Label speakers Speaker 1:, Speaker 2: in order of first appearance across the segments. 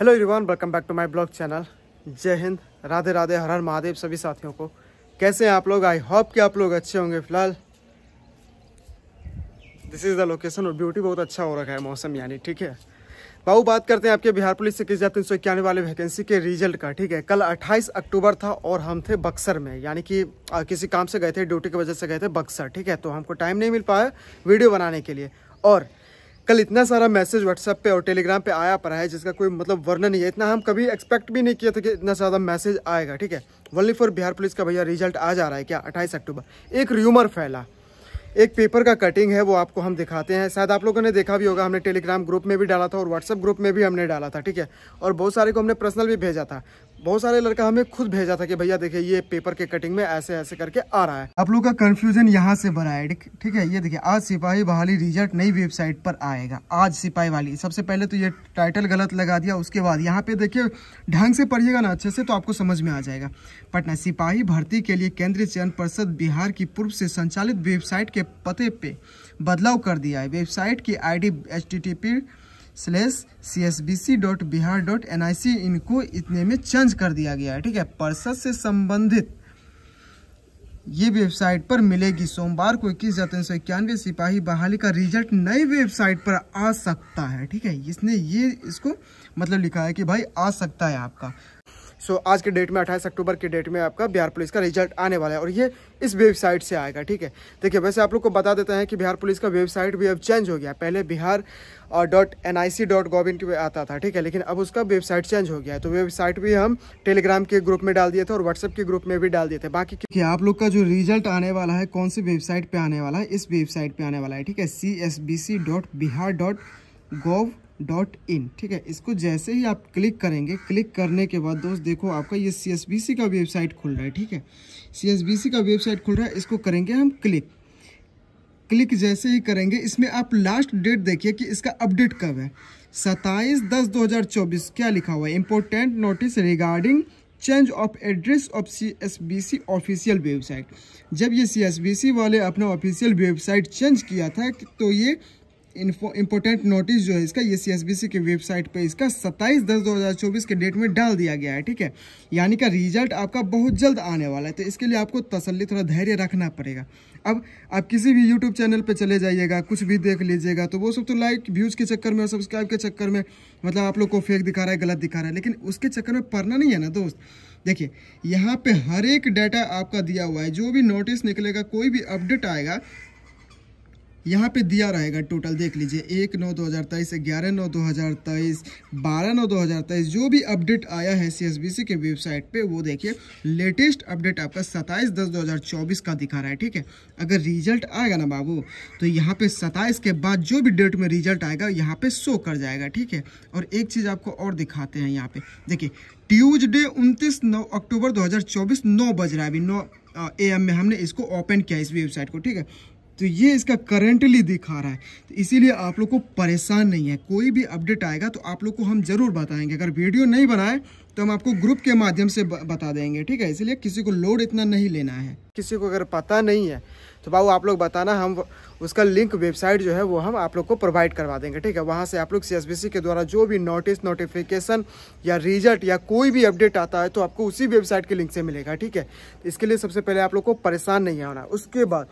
Speaker 1: hello everyone welcome back to my blog channel जय हिंद राधे राधे हर हर महादेव सभी साथियों को कैसे हैं आप लोग आई होप कि आप लोग अच्छे होंगे फिलहाल दिस इज़ द लोकेशन और ब्यूटी बहुत अच्छा हो रखा है मौसम यानी ठीक है बाबू बात करते हैं आपके बिहार पुलिस से किस तीन सौ इक्यानवे वाले वैकेंसी के रिजल्ट का ठीक है कल 28 अक्टूबर था और हम थे बक्सर में यानी कि किसी काम से गए थे ड्यूटी की वजह से गए थे बक्सर ठीक है तो हमको टाइम नहीं मिल पाया वीडियो बनाने के लिए और कल इतना सारा मैसेज व्हाट्सएप पे और टेलीग्राम पे आया पड़ा है जिसका कोई मतलब वर्णन नहीं है इतना हम कभी एक्सपेक्ट भी नहीं किया था कि इतना ज़्यादा मैसेज आएगा ठीक है वनली फॉर बिहार पुलिस का भैया रिजल्ट आ जा रहा है क्या अट्ठाईस अक्टूबर एक र्यूमर फैला एक पेपर का कटिंग है वो आपको हम दिखाते हैं शायद आप लोगों ने देखा भी होगा हमने टेलीग्राम ग्रुप में भी डाला था और व्हाट्सअप ग्रुप में भी हमने डाला था ठीक है और बहुत सारे को हमने पर्सनल भी भेजा था बहुत सारे लड़का हमें खुद भेजा था कि भैया देखिए ये पेपर के कटिंग में ऐसे ऐसे करके आ रहा है आप लोग का कंफ्यूजन यहाँ से बना है ठीक है ये देखिए आज सिपाही बहाली रिजल्ट नई वेबसाइट पर आएगा आज सिपाही वाली सबसे पहले तो ये टाइटल गलत लगा दिया उसके बाद यहाँ पे देखिए ढंग से पढ़िएगा ना अच्छे से तो आपको समझ में आ जाएगा पटना सिपाही भर्ती के लिए केंद्रीय चयन परिषद बिहार की पूर्व से संचालित वेबसाइट के पते पे बदलाव कर दिया है वेबसाइट की I D slash C S B C dot Bihar dot N I C इनको इतने में चेंज कर दिया गया है ठीक है पर्सद से संबंधित ये वेबसाइट पर मिलेगी सोमवार को इक्कीस हजार तीन सौ इक्यानवे सिपाही बहाली का रिजल्ट नई वेबसाइट पर आ सकता है ठीक है इसने ये इसको मतलब लिखा है कि भाई आ सकता है आपका सो आज के डेट में अट्ठाईस अक्टूबर के डेट में आपका बिहार पुलिस का रिजल्ट आने वाला है और ये इस वेबसाइट से आएगा ठीक है देखिए वैसे आप लोग को बता देते हैं कि बिहार पुलिस का वेबसाइट भी अब चेंज हो गया पहले Bihar dot N I C dot gov in आता था ठीक है लेकिन अब उसका वेबसाइट चेंज हो गया है तो वेबसाइट भी हम टेलीग्राम के ग्रुप में डाल दिए थे और व्हाट्सएप के ग्रुप में भी डाल दिए थे बाकी कि आप लोग का जो रिजल्ट आने वाला है कौन सी वेबसाइट पे आने वाला है इस वेबसाइट पे आने वाला है ठीक है C S B C dot Bihar dot gov dot in ठीक है इसको जैसे ही आप क्लिक करेंगे क्लिक करने के बाद दोस्त देखो आपका ये सी एस बी सी का वेबसाइट खुल रहा है ठीक है सी एस बी सी का वेबसाइट खुल रहा है इसको करेंगे हम क्लिक क्लिक जैसे ही करेंगे इसमें आप लास्ट डेट देखिए कि इसका अपडेट कब है सत्ताईस दस दो हज़ार चौबीस क्या लिखा हुआ है important notice regarding change of address of C S B C official website जब ये सी एस बी सी वाले अपना ऑफिशियल वेबसाइट चेंज किया था तो ये इम्पोर्टेंट नोटिस जो है इसका ये सी के वेबसाइट पे इसका 27 दस 2024 के डेट में डाल दिया गया है ठीक है यानी का रिजल्ट आपका बहुत जल्द आने वाला है तो इसके लिए आपको तसल्ली थोड़ा धैर्य रखना पड़ेगा अब आप किसी भी यूट्यूब चैनल पर चले जाइएगा कुछ भी देख लीजिएगा तो वो सब तो लाइक व्यूज़ के चक्कर में और सब्सक्राइब के चक्कर में मतलब आप लोग को फेक दिखा रहा है गलत दिखा रहा है लेकिन उसके चक्कर में पढ़ना नहीं है ना दोस्त देखिए यहाँ पे हर एक डाटा आपका दिया हुआ है जो भी नोटिस निकलेगा कोई भी अपडेट आएगा यहाँ पे दिया रहेगा टोटल देख लीजिए एक नौ दो हज़ार तेईस ग्यारह नौ दो हज़ार तेईस बारह नौ दो हज़ार तेईस जो भी अपडेट आया है सी के वेबसाइट पे वो देखिए लेटेस्ट अपडेट आपका सत्ताईस दस दो हज़ार चौबीस का दिखा रहा है ठीक है अगर रिजल्ट आएगा ना बाबू तो यहाँ पे सत्ताईस के बाद जो भी डेट में रिजल्ट आएगा यहाँ पर शो कर जाएगा ठीक है और एक चीज़ आपको और दिखाते हैं यहाँ पे देखिए ट्यूजडे उनतीस नौ अक्टूबर चौबीस नौ बज रहा है अभी नौ ए एम में हमने इसको ओपन किया इस वेबसाइट को ठीक है तो ये इसका करेंटली दिखा रहा है तो इसीलिए आप लोग को परेशान नहीं है कोई भी अपडेट आएगा तो आप लोग को हम ज़रूर बताएंगे अगर वीडियो नहीं बनाए तो हम आपको ग्रुप के माध्यम से बता देंगे ठीक है इसलिए किसी को लोड इतना नहीं लेना है किसी को अगर पता नहीं है तो बाबू आप लोग बताना हम उसका लिंक वेबसाइट जो है वो हम आप लोग को प्रोवाइड करवा देंगे ठीक है वहाँ से आप लोग सी के द्वारा जो भी नोटिस नोटिफिकेशन या रिजल्ट या कोई भी अपडेट आता है तो आपको उसी वेबसाइट के लिंक से मिलेगा ठीक है इसके लिए सबसे पहले आप लोग को परेशान नहीं होना उसके बाद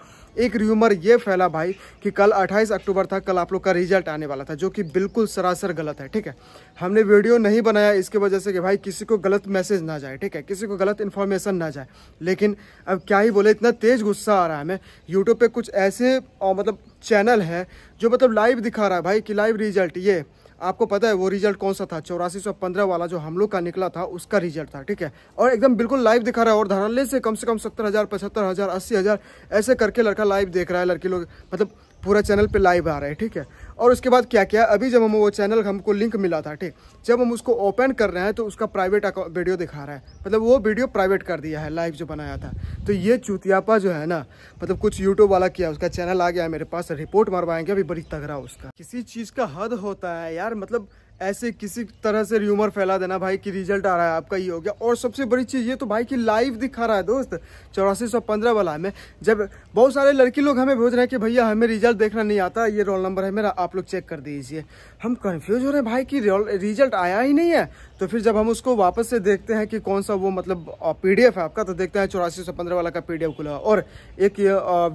Speaker 1: एक र्यूमर ये फैला भाई कि कल 28 अक्टूबर था कल आप लोग का रिजल्ट आने वाला था जो कि बिल्कुल सरासर गलत है ठीक है हमने वीडियो नहीं बनाया इसके वजह से कि भाई किसी को गलत मैसेज ना जाए ठीक है किसी को गलत इन्फॉर्मेशन ना जाए लेकिन अब क्या ही बोले इतना तेज़ गुस्सा आ रहा है हमें यूट्यूब पर कुछ ऐसे मतलब चैनल हैं जो मतलब लाइव दिखा रहा है भाई कि लाइव रिजल्ट ये आपको पता है वो रिजल्ट कौन सा था चौरासी सौ पंद्रह वाला जो हम लोग का निकला था उसका रिजल्ट था ठीक है और एकदम बिल्कुल लाइव दिखा रहा है और धरल से कम से कम सत्तर हज़ार पचहत्तर हज़ार अस्सी हज़ार ऐसे करके लड़का लाइव देख रहा है लड़की लोग मतलब पूरा चैनल पे लाइव आ रहा है ठीक है और उसके बाद क्या क्या अभी जब हम वो चैनल हमको लिंक मिला था ठीक जब हम उसको ओपन कर रहे हैं तो उसका प्राइवेट वीडियो दिखा रहा है मतलब वो वीडियो प्राइवेट कर दिया है लाइव जो बनाया था तो ये चुतियापा जो है ना मतलब कुछ यूट्यूब वाला किया उसका चैनल आ गया मेरे पास रिपोर्ट मरवाएंगे अभी बड़ी तगड़ा उसका किसी चीज़ का हद होता है यार मतलब ऐसे किसी तरह से र्यूमर फैला देना भाई कि रिजल्ट आ रहा है आपका ये हो गया और सबसे बड़ी चीज़ ये तो भाई की लाइव दिखा रहा है दोस्त चौरासी सौ पंद्रह वाला हमें जब बहुत सारे लड़की लोग हमें भेज रहे हैं कि भैया हमें रिजल्ट देखना नहीं आता ये रोल नंबर है मेरा आप लोग चेक कर दीजिए हम कन्फ्यूज हो रहे हैं भाई कि रिजल्ट आया ही नहीं है तो फिर जब हम उसको वापस से देखते हैं कि कौन सा वो मतलब पी है आपका तो देखते हैं चौरासी वाला का पी खुला और एक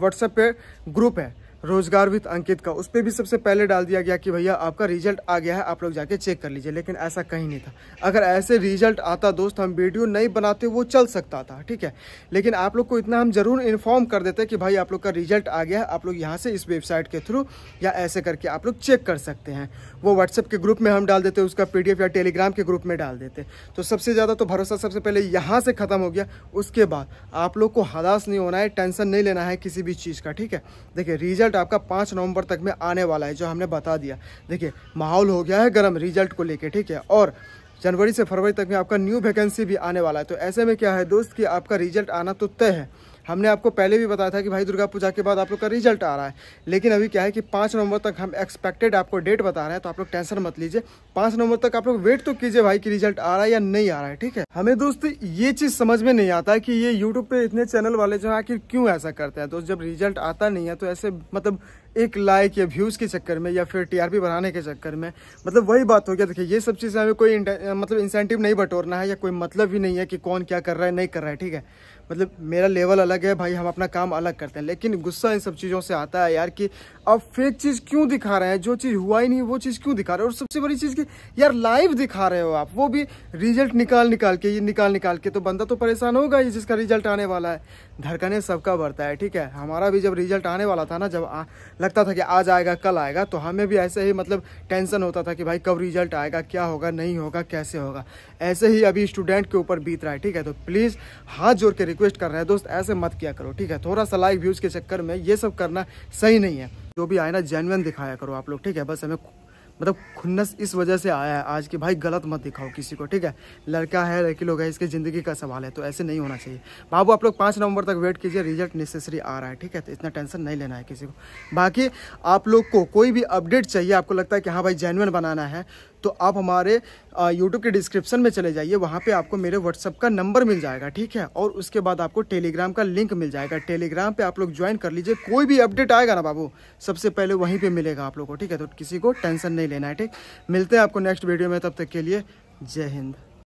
Speaker 1: व्हाट्सएप पर ग्रुप है रोजगार विद अंकित का उस पर भी सबसे पहले डाल दिया गया कि भैया आपका रिजल्ट आ गया है आप लोग जाके चेक कर लीजिए लेकिन ऐसा कहीं नहीं था अगर ऐसे रिजल्ट आता दोस्त हम वीडियो नहीं बनाते वो चल सकता था ठीक है लेकिन आप लोग को इतना हम जरूर इन्फॉर्म कर देते कि भाई आप लोग का रिजल्ट आ गया है आप लोग यहाँ से इस वेबसाइट के थ्रू या ऐसे करके आप लोग चेक कर सकते हैं वो व्हाट्सएप के ग्रुप में हम डाल देते उसका पी या टेलीग्राम के ग्रुप में डाल देते तो सबसे ज़्यादा तो भरोसा सबसे पहले यहाँ से ख़त्म हो गया उसके बाद आप लोग को हदास नहीं होना है टेंशन नहीं लेना है किसी भी चीज़ का ठीक है देखिए रिजल्ट रिजल्ट आपका पाँच नवंबर तक में आने वाला है जो हमने बता दिया देखिए माहौल हो गया है गर्म रिजल्ट को लेके ठीक है और जनवरी से फरवरी तक में आपका न्यू वैकेंसी भी आने वाला है तो ऐसे में क्या है दोस्त कि आपका रिजल्ट आना तो तय है हमने आपको पहले भी बताया था कि भाई दुर्गा पूजा के बाद आप लोग का रिजल्ट आ रहा है लेकिन अभी क्या है कि पाँच नवंबर तक हम एक्सपेक्टेड आपको डेट बता रहे हैं तो आप लोग टेंशन मत लीजिए पाँच नवंबर तक आप लोग वेट तो कीजिए भाई कि रिजल्ट आ रहा है या नहीं आ रहा है ठीक है हमें दोस्त ये चीज़ समझ में नहीं आता कि ये यूट्यूब पर इतने चैनल वाले जो है आखिर क्यों ऐसा करते हैं दोस्त जब रिजल्ट आता नहीं है तो ऐसे मतलब एक लाइक या व्यूज़ के चक्कर में या फिर टीआरपी बढ़ाने के चक्कर में मतलब वही बात हो गया देखिए ये सब चीज़ें हमें कोई मतलब इंसेंटिव नहीं बटोरना है या कोई मतलब ही नहीं है कि कौन क्या कर रहा है नहीं कर रहा है ठीक है मतलब मेरा लेवल अलग है भाई हम अपना काम अलग करते हैं लेकिन गुस्सा इन सब चीज़ों से आता है यार कि अब फेक चीज़ क्यों दिखा रहे हैं जो चीज़ हुआ ही नहीं वो चीज़ क्यों दिखा रहे हैं और सबसे बड़ी चीज़ कि यार लाइव दिखा रहे हो आप वो भी रिजल्ट निकाल निकाल के ये निकाल निकाल के तो बंदा तो परेशान होगा ये जिसका रिजल्ट आने वाला है धड़कने सबका बढ़ता है ठीक है हमारा भी जब रिजल्ट आने वाला था ना जब आ, लगता था कि आज आएगा कल आएगा तो हमें भी ऐसे ही मतलब टेंशन होता था कि भाई कब रिजल्ट आएगा क्या होगा नहीं होगा कैसे होगा ऐसे ही अभी स्टूडेंट के ऊपर बीत रहा है ठीक है तो प्लीज़ हाथ जोड़ के रिक्वेस्ट कर रहे हैं दोस्त ऐसे मत किया करो ठीक है थोड़ा सा लाइक व्यूज़ के चक्कर में ये सब करना सही नहीं है जो भी आए ना जेनुअन दिखाया करो आप लोग ठीक है बस हमें मतलब खुन्नस इस वजह से आया है आज कि भाई गलत मत दिखाओ किसी को ठीक है लड़का है लड़की लोग है इसकी ज़िंदगी का सवाल है तो ऐसे नहीं होना चाहिए बाबू आप लोग पाँच नवंबर तक वेट कीजिए रिजल्ट नेसेसरी आ रहा है ठीक है तो इतना टेंशन नहीं लेना है किसी को बाकी आप लोग को कोई भी अपडेट चाहिए आपको लगता है कि हाँ भाई जेनुअन बनाना है तो आप हमारे यूट्यूब के डिस्क्रिप्शन में चले जाइए वहाँ पे आपको मेरे व्हाट्सअप का नंबर मिल जाएगा ठीक है और उसके बाद आपको टेलीग्राम का लिंक मिल जाएगा टेलीग्राम पे आप लोग ज्वाइन कर लीजिए कोई भी अपडेट आएगा ना बाबू सबसे पहले वहीं पे मिलेगा आप लोग को ठीक है तो किसी को टेंशन नहीं लेना है ठीक मिलते हैं आपको नेक्स्ट वीडियो में तब तक के लिए जय हिंद